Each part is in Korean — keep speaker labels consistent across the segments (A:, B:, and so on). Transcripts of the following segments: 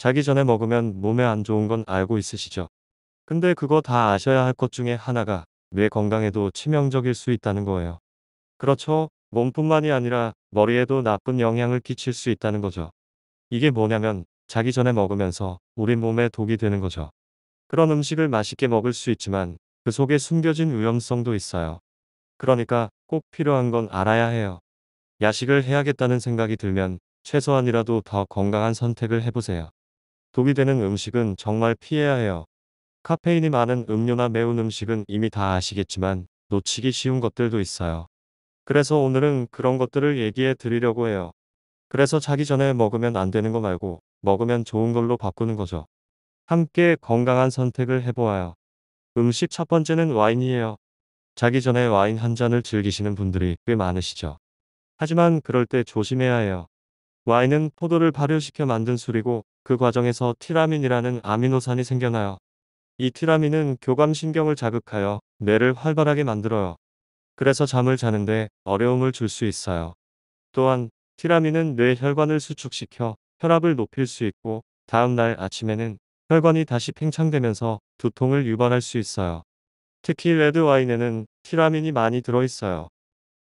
A: 자기 전에 먹으면 몸에 안 좋은 건 알고 있으시죠? 근데 그거 다 아셔야 할 것 중에 하나가 뇌 건강에도 치명적일 수 있다는 거예요. 그렇죠. 몸뿐만이 아니라 머리에도 나쁜 영향을 끼칠 수 있다는 거죠. 이게 뭐냐면 자기 전에 먹으면서 우리 몸에 독이 되는 거죠. 그런 음식을 맛있게 먹을 수 있지만 그 속에 숨겨진 위험성도 있어요. 그러니까 꼭 필요한 건 알아야 해요. 야식을 해야겠다는 생각이 들면 최소한이라도 더 건강한 선택을 해보세요. 독이 되는 음식은 정말 피해야 해요. 카페인이 많은 음료나 매운 음식은 이미 다 아시겠지만 놓치기 쉬운 것들도 있어요. 그래서 오늘은 그런 것들을 얘기해 드리려고 해요. 그래서 자기 전에 먹으면 안 되는 거 말고 먹으면 좋은 걸로 바꾸는 거죠. 함께 건강한 선택을 해보아요. 음식 첫 번째는 와인이에요. 자기 전에 와인 한 잔을 즐기시는 분들이 꽤 많으시죠. 하지만 그럴 때 조심해야 해요. 와인은 포도를 발효시켜 만든 술이고 그 과정에서 티라민이라는 아미노산이 생겨나요. 이 티라민은 교감신경을 자극하여 뇌를 활발하게 만들어요. 그래서 잠을 자는데 어려움을 줄 수 있어요. 또한 티라민은 뇌 혈관을 수축시켜 혈압을 높일 수 있고 다음날 아침에는 혈관이 다시 팽창되면서 두통을 유발할 수 있어요. 특히 레드와인에는 티라민이 많이 들어있어요.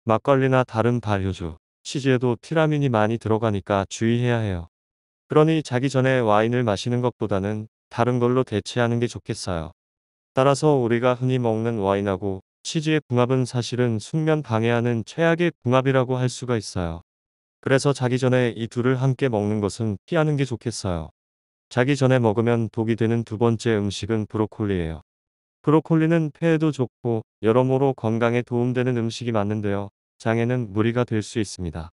A: 막걸리나 다른 발효주, 치즈에도 티라민이 많이 들어가니까 주의해야 해요. 그러니 자기 전에 와인을 마시는 것보다는 다른 걸로 대체하는 게 좋겠어요. 따라서 우리가 흔히 먹는 와인하고 치즈의 궁합은 사실은 숙면 방해하는 최악의 궁합이라고 할 수가 있어요. 그래서 자기 전에 이 둘을 함께 먹는 것은 피하는 게 좋겠어요. 자기 전에 먹으면 독이 되는 두 번째 음식은 브로콜리예요. 브로콜리는 폐에도 좋고 여러모로 건강에 도움되는 음식이 맞는데요. 장에는 무리가 될 수 있습니다.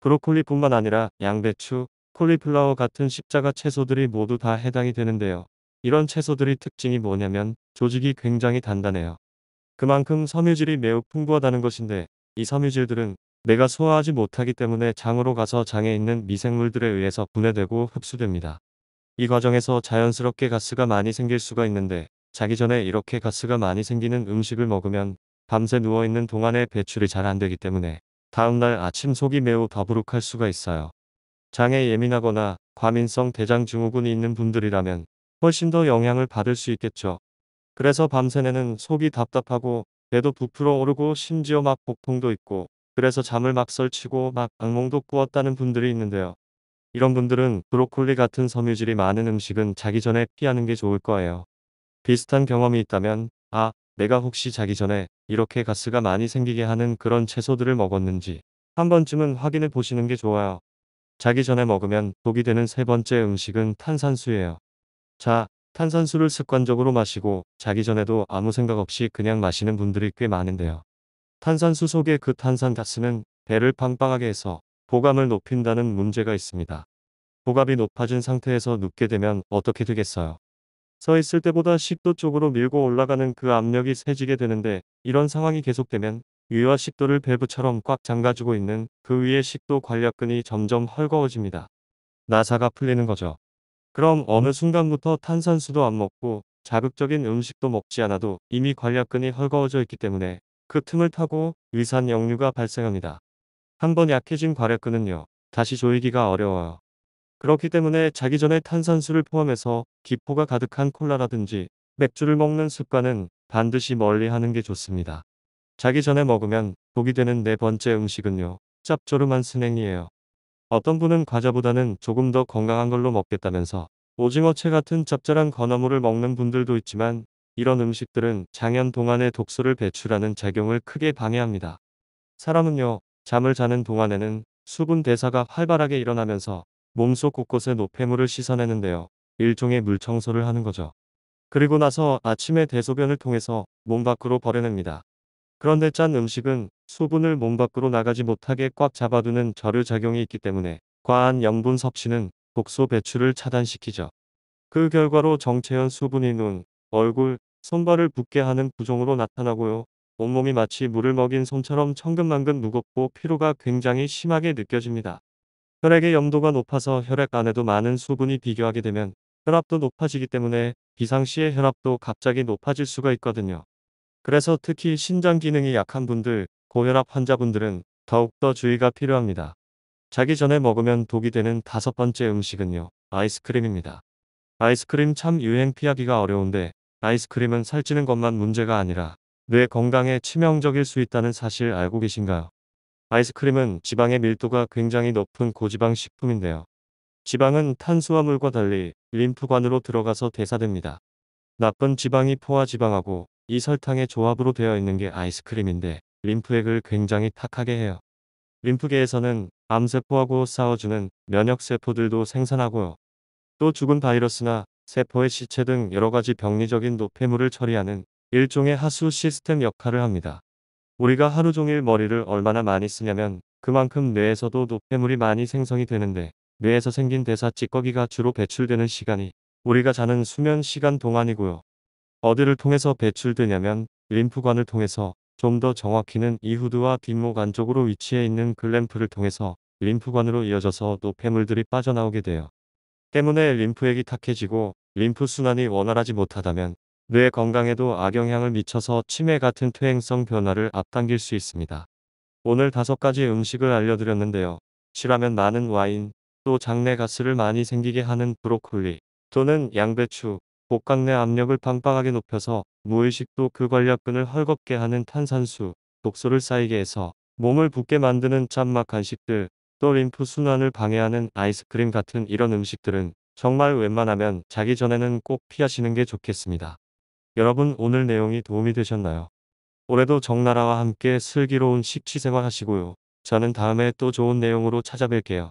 A: 브로콜리뿐만 아니라 양배추, 콜리플라워 같은 십자가 채소들이 모두 다 해당이 되는데요. 이런 채소들의 특징이 뭐냐면 조직이 굉장히 단단해요. 그만큼 섬유질이 매우 풍부하다는 것인데 이 섬유질들은 내가 소화하지 못하기 때문에 장으로 가서 장에 있는 미생물들에 의해서 분해되고 흡수됩니다. 이 과정에서 자연스럽게 가스가 많이 생길 수가 있는데 자기 전에 이렇게 가스가 많이 생기는 음식을 먹으면 밤새 누워있는 동안에 배출이 잘 안되기 때문에 다음날 아침 속이 매우 더부룩할 수가 있어요. 장에 예민하거나 과민성 대장증후군이 있는 분들이라면 훨씬 더 영향을 받을 수 있겠죠. 그래서 밤새내는 속이 답답하고 배도 부풀어 오르고 심지어 막 복통도 있고 그래서 잠을 막 설치고 막 악몽도 꾸었다는 분들이 있는데요. 이런 분들은 브로콜리 같은 섬유질이 많은 음식은 자기 전에 피하는 게 좋을 거예요. 비슷한 경험이 있다면 아 내가 혹시 자기 전에 이렇게 가스가 많이 생기게 하는 그런 채소들을 먹었는지 한 번쯤은 확인해 보시는 게 좋아요. 자기 전에 먹으면 독이 되는 세 번째 음식은 탄산수예요. 자, 탄산수를 습관적으로 마시고 자기 전에도 아무 생각 없이 그냥 마시는 분들이 꽤 많은데요. 탄산수 속에그 탄산가스는 배를 빵빵하게 해서 보감을 높인다는 문제가 있습니다. 보압이 높아진 상태에서 눕게 되면 어떻게 되겠어요? 서 있을 때보다 식도 쪽으로 밀고 올라가는 그 압력이 세지게 되는데 이런 상황이 계속되면 위와 식도를 밸브처럼 꽉 잠가주고 있는 그 위의 식도 관략근이 점점 헐거워집니다. 나사가 풀리는 거죠. 그럼 어느 순간부터 탄산수도 안 먹고 자극적인 음식도 먹지 않아도 이미 관략근이 헐거워져 있기 때문에 그 틈을 타고 위산 역류가 발생합니다. 한번 약해진 관략근은요. 다시 조이기가 어려워요. 그렇기 때문에 자기 전에 탄산수를 포함해서 기포가 가득한 콜라라든지 맥주를 먹는 습관은 반드시 멀리 하는 게 좋습니다. 자기 전에 먹으면 독이 되는 네 번째 음식은요. 짭조름한 스낵이에요. 어떤 분은 과자보다는 조금 더 건강한 걸로 먹겠다면서 오징어채 같은 짭짤한 건어물을 먹는 분들도 있지만 이런 음식들은 장연동안에 독소를 배출하는 작용을 크게 방해합니다. 사람은요, 잠을 자는 동안에는 수분 대사가 활발하게 일어나면서 몸속 곳곳에 노폐물을 씻어내는데요. 일종의 물 청소를 하는 거죠. 그리고 나서 아침에 대소변을 통해서 몸 밖으로 버려냅니다. 그런데 짠 음식은 수분을 몸 밖으로 나가지 못하게 꽉 잡아두는 절유 작용이 있기 때문에 과한 염분 섭취는 독소 배출을 차단시키죠. 그 결과로 정체현 수분이 눈, 얼굴, 손발을 붓게 하는 부종으로 나타나고요. 온몸이 마치 물을 먹인 손처럼 천근만근 무겁고 피로가 굉장히 심하게 느껴집니다. 혈액의 염도가 높아서 혈액 안에도 많은 수분이 비교하게 되면 혈압도 높아지기 때문에 비상시에 혈압도 갑자기 높아질 수가 있거든요. 그래서 특히 신장 기능이 약한 분들, 고혈압 환자분들은 더욱더 주의가 필요합니다. 자기 전에 먹으면 독이 되는 다섯 번째 음식은요. 아이스크림입니다. 아이스크림 참 유행 피하기가 어려운데 아이스크림은 살찌는 것만 문제가 아니라 뇌 건강에 치명적일 수 있다는 사실 알고 계신가요? 아이스크림은 지방의 밀도가 굉장히 높은 고지방 식품인데요. 지방은 탄수화물과 달리 림프관으로 들어가서 대사됩니다. 나쁜 지방이 포화지방하고 이 설탕의 조합으로 되어 있는 게 아이스크림인데 림프액을 굉장히 탁하게 해요. 림프계에서는 암세포하고 싸워주는 면역세포들도 생산하고요. 또 죽은 바이러스나 세포의 시체 등 여러가지 병리적인 노폐물을 처리하는 일종의 하수 시스템 역할을 합니다. 우리가 하루 종일 머리를 얼마나 많이 쓰냐면 그만큼 뇌에서도 노폐물이 많이 생성이 되는데 뇌에서 생긴 대사 찌꺼기가 주로 배출되는 시간이 우리가 자는 수면 시간 동안이고요. 어디를 통해서 배출되냐면 림프관을 통해서 좀 더 정확히는 이 후드와 뒷목 안쪽으로 위치해 있는 글램프를 통해서 림프관으로 이어져서 노 폐물들이 빠져나오게 돼요. 때문에 림프액이 탁해지고 림프 순환이 원활하지 못하다면 뇌 건강에도 악영향을 미쳐서 치매 같은 퇴행성 변화를 앞당길 수 있습니다. 오늘 다섯 가지 음식을 알려드렸는데요. 실하면 많은 와인, 또 장내 가스를 많이 생기게 하는 브로콜리, 또는 양배추, 복강 내 압력을 빵빵하게 높여서 무의식도 그 관략근을 헐겁게 하는 탄산수, 독소를 쌓이게 해서 몸을 붓게 만드는 짠막 간식들, 또 림프 순환을 방해하는 아이스크림 같은 이런 음식들은 정말 웬만하면 자기 전에는 꼭 피하시는 게 좋겠습니다. 여러분 오늘 내용이 도움이 되셨나요? 올해도 정나라와 함께 슬기로운 식취 생활 하시고요. 저는 다음에 또 좋은 내용으로 찾아뵐게요.